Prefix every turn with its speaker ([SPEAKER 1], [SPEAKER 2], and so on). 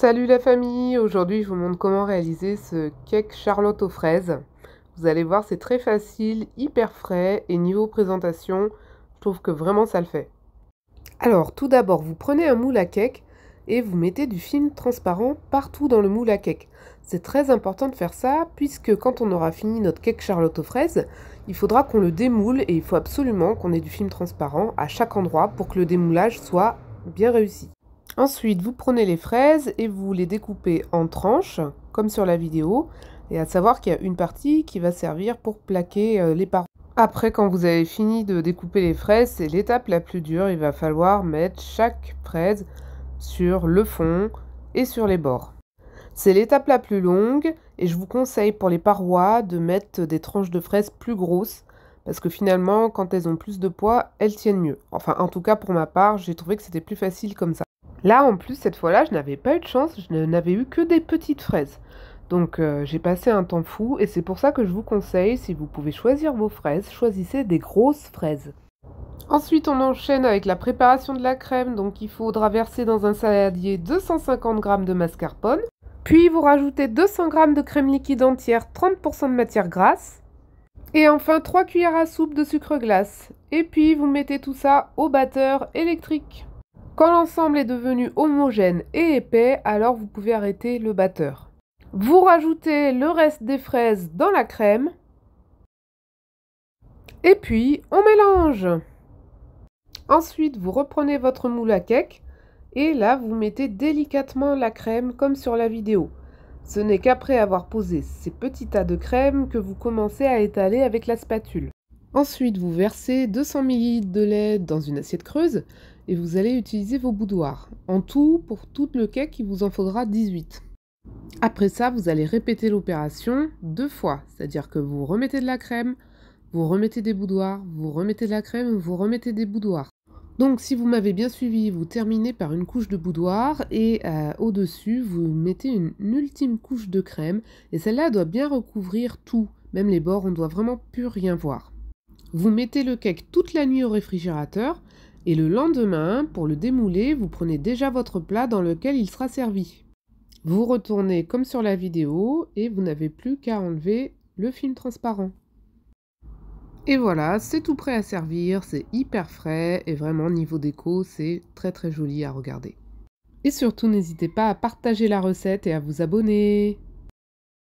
[SPEAKER 1] Salut la famille, aujourd'hui je vous montre comment réaliser ce cake charlotte aux fraises. Vous allez voir c'est très facile, hyper frais et niveau présentation, je trouve que vraiment ça le fait. Alors tout d'abord vous prenez un moule à cake et vous mettez du film transparent partout dans le moule à cake. C'est très important de faire ça puisque quand on aura fini notre cake charlotte aux fraises, il faudra qu'on le démoule et il faut absolument qu'on ait du film transparent à chaque endroit pour que le démoulage soit bien réussi. Ensuite, vous prenez les fraises et vous les découpez en tranches, comme sur la vidéo, et à savoir qu'il y a une partie qui va servir pour plaquer euh, les parois. Après, quand vous avez fini de découper les fraises, c'est l'étape la plus dure. Il va falloir mettre chaque fraise sur le fond et sur les bords. C'est l'étape la plus longue et je vous conseille pour les parois de mettre des tranches de fraises plus grosses parce que finalement, quand elles ont plus de poids, elles tiennent mieux. Enfin, en tout cas, pour ma part, j'ai trouvé que c'était plus facile comme ça. Là, en plus, cette fois-là, je n'avais pas eu de chance, je n'avais eu que des petites fraises. Donc euh, j'ai passé un temps fou et c'est pour ça que je vous conseille, si vous pouvez choisir vos fraises, choisissez des grosses fraises. Ensuite, on enchaîne avec la préparation de la crème. Donc il faudra verser dans un saladier 250 g de mascarpone. Puis vous rajoutez 200 g de crème liquide entière, 30% de matière grasse. Et enfin 3 cuillères à soupe de sucre glace. Et puis vous mettez tout ça au batteur électrique. Quand l'ensemble est devenu homogène et épais, alors vous pouvez arrêter le batteur. Vous rajoutez le reste des fraises dans la crème. Et puis, on mélange. Ensuite, vous reprenez votre moule à cake et là, vous mettez délicatement la crème comme sur la vidéo. Ce n'est qu'après avoir posé ces petits tas de crème que vous commencez à étaler avec la spatule. Ensuite, vous versez 200 ml de lait dans une assiette creuse et vous allez utiliser vos boudoirs. En tout, pour tout le cake, il vous en faudra 18. Après ça, vous allez répéter l'opération deux fois, c'est-à-dire que vous remettez de la crème, vous remettez des boudoirs, vous remettez de la crème, vous remettez des boudoirs. Donc si vous m'avez bien suivi, vous terminez par une couche de boudoir et euh, au-dessus, vous mettez une ultime couche de crème et celle-là doit bien recouvrir tout, même les bords, on ne doit vraiment plus rien voir. Vous mettez le cake toute la nuit au réfrigérateur et le lendemain, pour le démouler, vous prenez déjà votre plat dans lequel il sera servi. Vous retournez comme sur la vidéo et vous n'avez plus qu'à enlever le film transparent. Et voilà, c'est tout prêt à servir, c'est hyper frais et vraiment niveau déco, c'est très très joli à regarder. Et surtout, n'hésitez pas à partager la recette et à vous abonner.